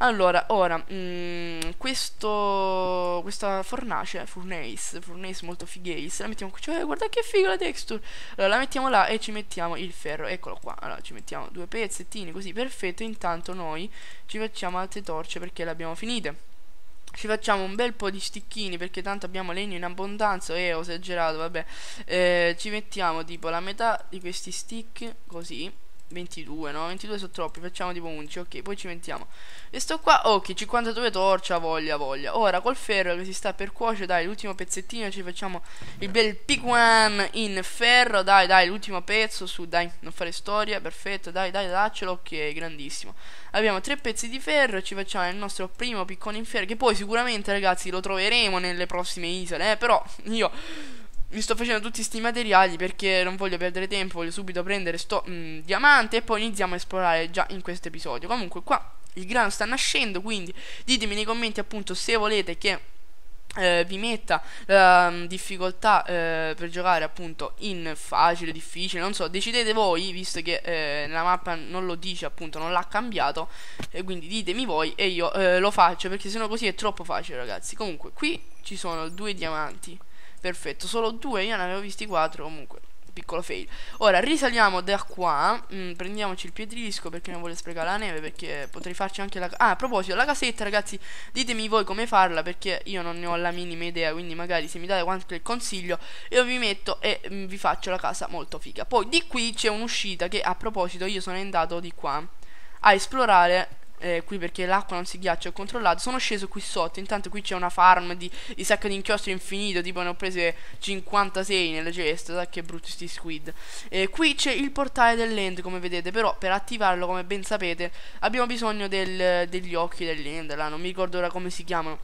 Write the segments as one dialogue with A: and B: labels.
A: Allora, ora, mh, mm, questo, questa fornace, furnace, furnace molto figheis, la mettiamo qui, cioè guarda che figa la texture, allora la mettiamo là e ci mettiamo il ferro, eccolo qua, allora ci mettiamo due pezzettini così, perfetto, intanto noi ci facciamo altre torce perché le abbiamo finite ci facciamo un bel po' di sticchini perché tanto abbiamo legno in abbondanza e eh, ho esagerato vabbè eh, ci mettiamo tipo la metà di questi stick così 22, no? 22 sono troppi, facciamo tipo 11, ok, poi ci mettiamo. Questo qua, ok, 52 torce, voglia, voglia. Ora col ferro che si sta per cuocere, dai, l'ultimo pezzettino, ci facciamo il bel piguan in ferro, dai, dai, l'ultimo pezzo, su, dai, non fare storia, perfetto, dai, dai, daccelo, ok, grandissimo. Abbiamo tre pezzi di ferro, ci facciamo il nostro primo piccone in ferro, che poi sicuramente, ragazzi, lo troveremo nelle prossime isole, eh, però io mi sto facendo tutti questi materiali perché non voglio perdere tempo, voglio subito prendere sto mh, mm, diamante e poi iniziamo a esplorare già in questo episodio. Comunque qua il grano sta nascendo, quindi ditemi nei commenti appunto se volete che eh, vi metta la ehm, uh, difficoltà uh, per giocare appunto in facile, difficile, non so, decidete voi, visto che uh, eh, la mappa non lo dice appunto, non l'ha cambiato, eh, quindi ditemi voi e io eh, lo faccio, perché sennò così è troppo facile ragazzi. Comunque qui ci sono due diamanti Perfetto, solo due, io ne avevo visti quattro comunque piccolo fail Ora risaliamo da qua mh, mm, Prendiamoci il piedrisco perché non voglio sprecare la neve Perché potrei farci anche la... Ah a proposito la casetta ragazzi Ditemi voi come farla perché io non ne ho la minima idea Quindi magari se mi date qualche consiglio Io vi metto e mh, mm, vi faccio la casa molto figa Poi di qui c'è un'uscita che a proposito io sono andato di qua a esplorare eh, qui perché l'acqua non si ghiaccia, ho controllato, sono sceso qui sotto, intanto qui c'è una farm di, di sacca di inchiostro infinito, tipo ne ho prese 56 nelle ceste, sai che brutti sti squid. Eh, qui c'è il portale dell'end come vedete, però per attivarlo come ben sapete abbiamo bisogno del, degli occhi dell'end, non mi ricordo ora come si chiamano.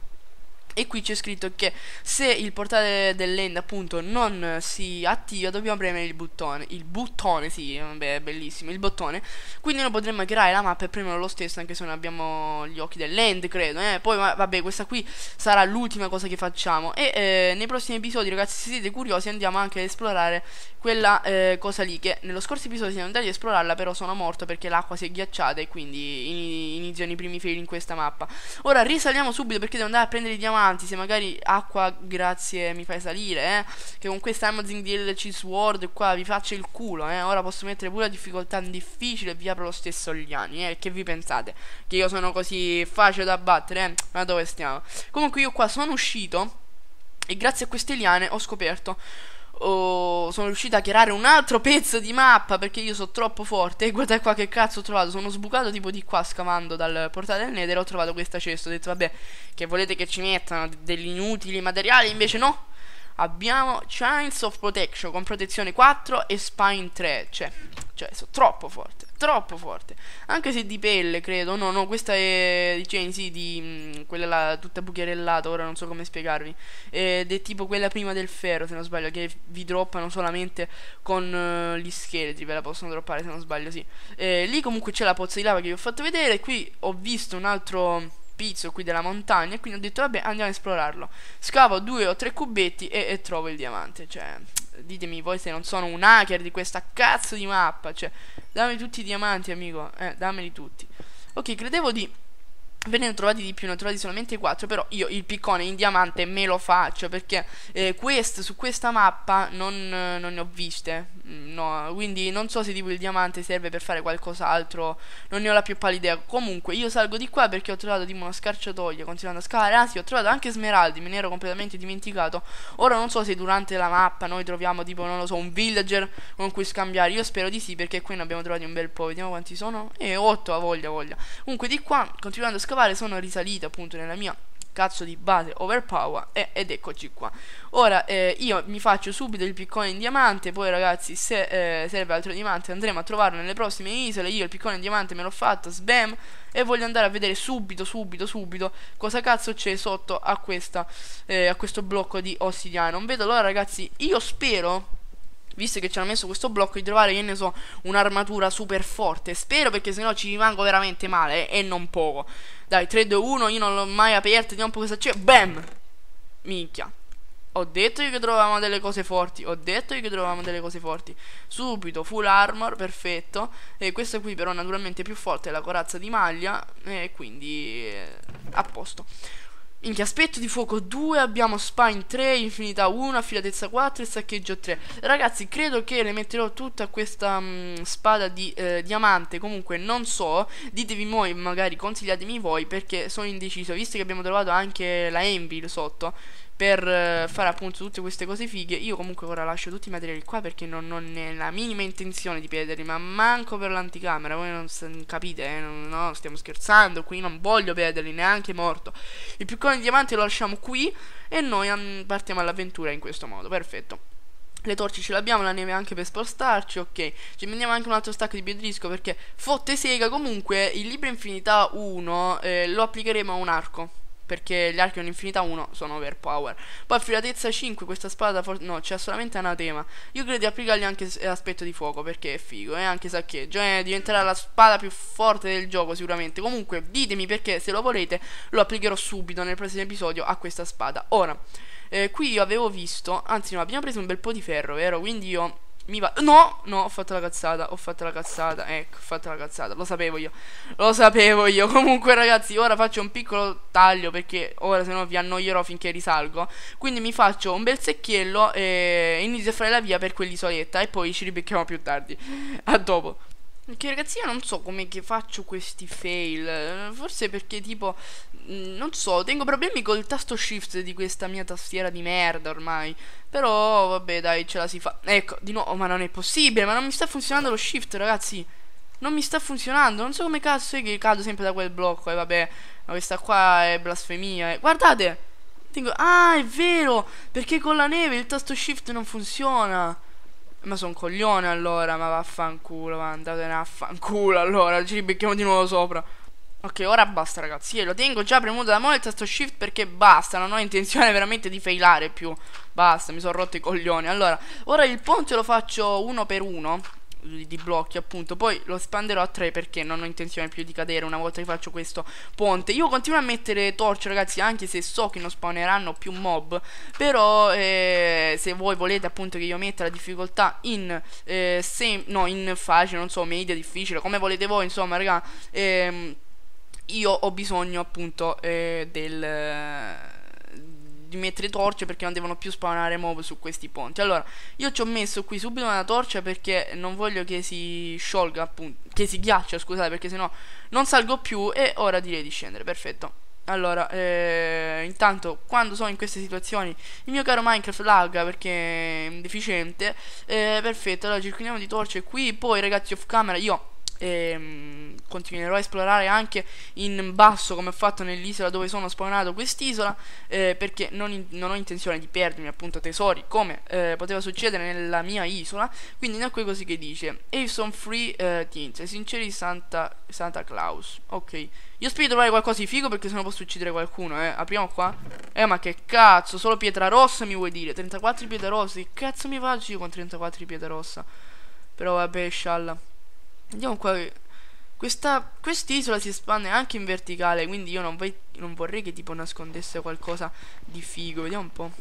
A: E qui c'è scritto che se il portale dell'end appunto non si attiva dobbiamo premere il bottone. Il bottone, sì, vabbè, è bellissimo, il bottone. Quindi noi potremmo creare la mappa e premere lo stesso anche se non abbiamo gli occhi dell'end, credo. Eh. Poi vabbè, questa qui sarà l'ultima cosa che facciamo. E eh, nei prossimi episodi, ragazzi, se siete curiosi andiamo anche ad esplorare quella eh, cosa lì che nello scorso episodio siamo andati ad esplorarla però sono morto perché l'acqua si è ghiacciata e quindi iniziano i primi fail in questa mappa. Ora risaliamo subito perché devo andare a prendere i diamanti importanti, se magari acqua grazie mi fai salire, eh, che con questa Amazing DLC Sword qua vi faccio il culo, eh, ora posso mettere pure la difficoltà in difficile e vi apro lo stesso gli anni, eh, che vi pensate? Che io sono così facile da battere, eh? ma dove stiamo? Comunque io qua sono uscito e grazie a queste liane ho scoperto Oh, sono riuscito a creare un altro pezzo di mappa perché io sono troppo forte. E guarda qua che cazzo ho trovato. Sono sbucato tipo di qua scavando dal portale del Nether. Ho trovato questa cesta. Ho detto vabbè, che volete che ci mettano degli inutili materiali? Invece no. Abbiamo Chains of Protection con protezione 4 e Spine 3. Cioè, cioè sono troppo forte. Troppo forte. Anche se di pelle, credo. No, no, questa è di Chain, sì, di mh, mm, quella là, tutta bucherellata. Ora non so come spiegarvi. Ed è tipo quella prima del ferro, se non sbaglio. Che vi droppano solamente con uh, gli scheletri. Ve la possono droppare, se non sbaglio, sì. E, lì comunque c'è la pozza di lava che vi ho fatto vedere. Qui ho visto un altro pizzo qui della montagna, quindi ho detto vabbè andiamo a esplorarlo. Scavo due o tre cubetti e, e trovo il diamante, cioè ditemi voi se non sono un hacker di questa cazzo di mappa, cioè dammi tutti i diamanti amico, eh dammeli tutti. Ok, credevo di Ve ne ho trovati di più, ne ho trovati solamente 4, però io il piccone in diamante me lo faccio perché eh, quest, su questa mappa non, non, ne ho viste, no, quindi non so se tipo il diamante serve per fare qualcos'altro, non ne ho la più pallida idea. Comunque io salgo di qua perché ho trovato tipo una scarciatoia, continuando a scavare, anzi ho trovato anche smeraldi, me ne ero completamente dimenticato. Ora non so se durante la mappa noi troviamo tipo, non lo so, un villager con cui scambiare, io spero di sì perché qui ne abbiamo trovati un bel po', vediamo quanti sono, e eh, 8 a voglia, voglia. Comunque di qua, continuando a scavare scaffale sono risalito appunto nella mia cazzo di base overpower eh, ed eccoci qua ora eh, io mi faccio subito il piccone in diamante poi ragazzi se eh, serve altro diamante andremo a trovarlo nelle prossime isole io il piccone in diamante me l'ho fatto sbam e voglio andare a vedere subito subito subito cosa cazzo c'è sotto a, questa, eh, a questo blocco di ossidiana non vedo l'ora ragazzi io spero visto che ci hanno messo questo blocco, di trovare, che ne so, un'armatura super forte. Spero perché sennò ci rimango veramente male e non poco. Dai, 3, 2, 1, io non l'ho mai aperto, vediamo un po' cosa c'è. Cioè, bam! Minchia. Ho detto io che trovavamo delle cose forti. Ho detto io che trovavamo delle cose forti. Subito, full armor, perfetto. E questa qui però naturalmente è più forte, è la corazza di maglia. E quindi... Eh, a posto. In che aspetto di fuoco 2, abbiamo spine 3, infinità 1, affilatezza 4 e saccheggio 3. Ragazzi, credo che le metterò tutta questa mh, mm, spada di eh, diamante, comunque non so, ditevi voi, magari consigliatemi voi perché sono indeciso, visto che abbiamo trovato anche la Envil sotto per eh, fare appunto tutte queste cose fighe io comunque ora lascio tutti i materiali qua perché non, ho la minima intenzione di pederli ma manco per l'anticamera voi non capite eh? no, stiamo scherzando qui non voglio pederli neanche morto il piccone di diamante lo lasciamo qui e noi partiamo all'avventura in questo modo perfetto le torce ce l'abbiamo, la neve anche per spostarci, ok. Ci prendiamo anche un altro stack di biodrisco perché fotte sega comunque il libro infinità 1 eh, lo applicheremo a un arco perché gli archi con infinità 1 sono overpower. Poi affilatezza 5, questa spada for- no, c'è solamente anatema. Io credo di applicargli anche eh, aspetto di fuoco perché è figo e eh? anche saccheggio. Eh? diventerà la spada più forte del gioco sicuramente. Comunque ditemi perché se lo volete lo applicherò subito nel prossimo episodio a questa spada. Ora, eh, qui io avevo visto, anzi no, abbiamo preso un bel po' di ferro, vero? Quindi io mi va. No, no, ho fatto la cazzata. Ho fatto la cazzata. Ecco, ho fatto la cazzata. Lo sapevo io. Lo sapevo io. Comunque, ragazzi, ora faccio un piccolo taglio perché ora se no vi annoierò finché risalgo. Quindi mi faccio un bel secchiello e inizio a fare la via per quell'isoletta. E poi ci ribecchiamo più tardi. A dopo. Perché ragazzi io non so come che faccio questi fail, forse perché tipo, mm, non so, tengo problemi col tasto shift di questa mia tastiera di merda ormai, però vabbè dai ce la si fa, ecco di nuovo, ma non è possibile, ma non mi sta funzionando lo shift ragazzi, non mi sta funzionando, non so come cazzo è che cado sempre da quel blocco, e eh, vabbè, ma questa qua è blasfemia, eh. guardate, tengo, ah è vero, perché con la neve il tasto shift non funziona, ma sono un coglione allora, ma vaffanculo, ma andatene a fanculo allora, ci ribecchiamo di nuovo sopra. Ok, ora basta ragazzi, io lo tengo già premuto da molto il shift perché basta, non ho intenzione veramente di failare più. Basta, mi sono rotto i coglioni. Allora, ora il ponte lo faccio uno per uno di blocchi appunto poi lo spanderò a 3 perché non ho intenzione più di cadere una volta che faccio questo ponte io continuo a mettere torce ragazzi anche se so che non spawneranno più mob però eh, se voi volete appunto che io metta la difficoltà in eh, no in facile non so media difficile come volete voi insomma raga ehm, io ho bisogno appunto eh, del di mettere torce perché non devono più spawnare mob su questi ponti. Allora, io ci ho messo qui subito una torcia perché non voglio che si sciolga, appunto, che si ghiaccia, scusate, perché sennò non salgo più e ora direi di scendere, perfetto. Allora, eh, intanto quando sono in queste situazioni il mio caro Minecraft lagga perché è deficiente. Eh, perfetto, allora circoliamo di torce qui, poi ragazzi off camera io e ehm, continuerò a esplorare anche in basso come ho fatto nell'isola dove sono spawnato quest'isola eh, perché non, in, non, ho intenzione di perdermi appunto tesori come eh, poteva succedere nella mia isola quindi da qui così che dice Avison Free eh, Tint sinceri Santa, Santa Claus ok io spero di trovare qualcosa di figo perché sennò posso uccidere qualcuno eh apriamo qua eh ma che cazzo solo pietra rossa mi vuoi dire 34 pietre rosse che cazzo mi faccio io con 34 pietre rossa però vabbè scialla Vediamo qua. Questa quest'isola si espande anche in verticale, quindi io non, vai, non vorrei che tipo nascondesse qualcosa di figo. Vediamo un po'.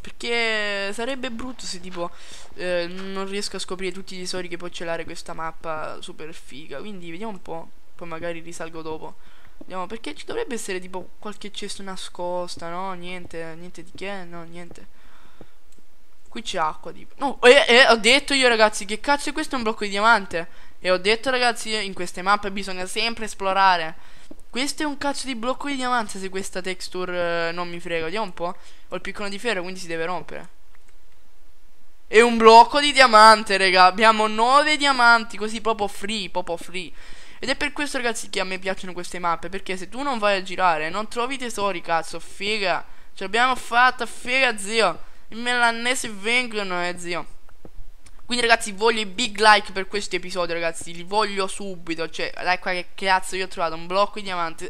A: Perché sarebbe brutto se tipo eh, non riesco a scoprire tutti i tesori che può celare questa mappa super figa. Quindi vediamo un po'. Poi magari risalgo dopo. Vediamo perché ci dovrebbe essere tipo qualche cesto nascosta, no? Niente, niente di che, no, niente. Qui c'è acqua di... No, e, e, ho detto io ragazzi, che cazzo è questo? È un blocco di diamante. E ho detto ragazzi, in queste mappe bisogna sempre esplorare. Questo è un cazzo di blocco di diamante se questa texture eh, non mi frega. Vediamo un po'. Ho il piccolo di ferro, quindi si deve rompere. È un blocco di diamante, raga. Abbiamo 9 diamanti, così proprio free, proprio free. Ed è per questo, ragazzi, che a me piacciono queste mappe. Perché se tu non vai a girare, non trovi tesori, cazzo, figa. Ce l'abbiamo fatta, figa, zio. I milanesi vengono, eh, zio. Quindi ragazzi voglio i big like per questo episodio ragazzi Li voglio subito Cioè dai qua che cazzo io ho trovato un blocco di diamanti.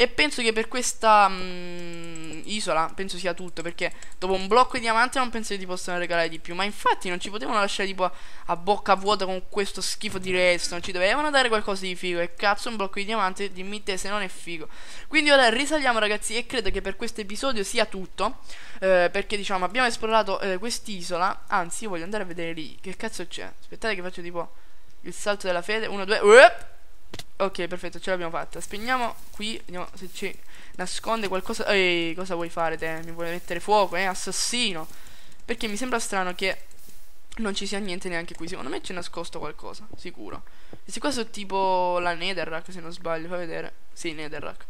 A: E penso che per questa mh, mm, isola, penso sia tutto, perché dopo un blocco di diamante non penso che ti possano regalare di più. Ma infatti non ci potevano lasciare tipo a, a bocca vuota con questo schifo di resto. Non ci dovevano dare qualcosa di figo. E cazzo, un blocco di diamante, dimmi te se non è figo. Quindi ora risaliamo ragazzi e credo che per questo episodio sia tutto, eh, perché diciamo abbiamo esplorato eh, quest'isola, anzi io voglio andare a vedere lì, che cazzo c'è? Aspettate che faccio tipo il salto della fede, Uno, due. 2, Ok, perfetto, ce l'abbiamo fatta. Spegniamo qui, vediamo se ci nasconde qualcosa. Ehi, cosa vuoi fare te? Mi vuoi mettere fuoco, eh? Assassino! Perché mi sembra strano che non ci sia niente neanche qui. Secondo me c'è nascosto qualcosa, sicuro. E se questo è tipo la Netherrack, se non sbaglio. Fa vedere. Sì, Netherrack.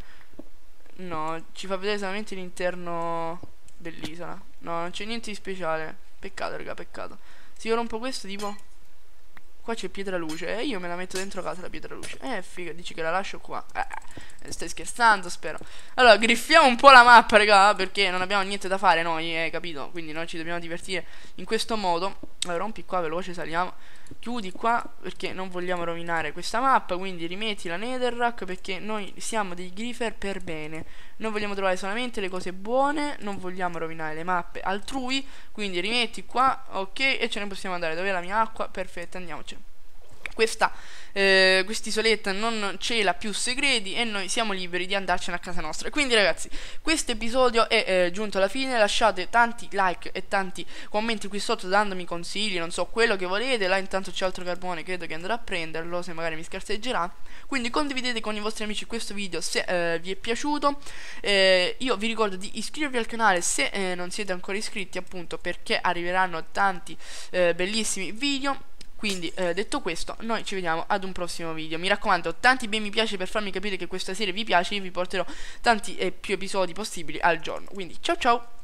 A: No, ci fa vedere solamente l'interno dell'isola. No, non c'è niente di speciale. Peccato, raga, peccato. Se io rompo questo tipo... Qua c'è pietra luce E io me la metto dentro casa la pietra luce Eh figa dici che la lascio qua eh. eh. Stai scherzando, spero. Allora, griffiamo un po' la mappa, raga, perché non abbiamo niente da fare noi, eh, capito? Quindi noi ci dobbiamo divertire in questo modo. Allora, rompi qua, veloce, saliamo. Chiudi qua, perché non vogliamo rovinare questa mappa, quindi rimetti la netherrack, perché noi siamo dei griffer per bene. Noi vogliamo trovare solamente le cose buone, non vogliamo rovinare le mappe altrui, quindi rimetti qua, ok, e ce ne possiamo andare. Dov'è la mia acqua? Perfetto, andiamoci questa eh, quest'isoletta non cela più segreti e noi siamo liberi di andarcene a casa nostra. Quindi ragazzi, questo episodio è eh, giunto alla fine, lasciate tanti like e tanti commenti qui sotto dandomi consigli, non so quello che volete, là intanto c'è altro carbone, credo che andrò a prenderlo se magari mi scarseggerà. Quindi condividete con i vostri amici questo video se eh, vi è piaciuto. Eh, io vi ricordo di iscrivervi al canale se eh, non siete ancora iscritti, appunto, perché arriveranno tanti eh, bellissimi video quindi, eh, detto questo, noi ci vediamo ad un prossimo video. Mi raccomando, tanti bei mi piace per farmi capire che questa serie vi piace. Io vi porterò tanti e più episodi possibili al giorno. Quindi, ciao ciao!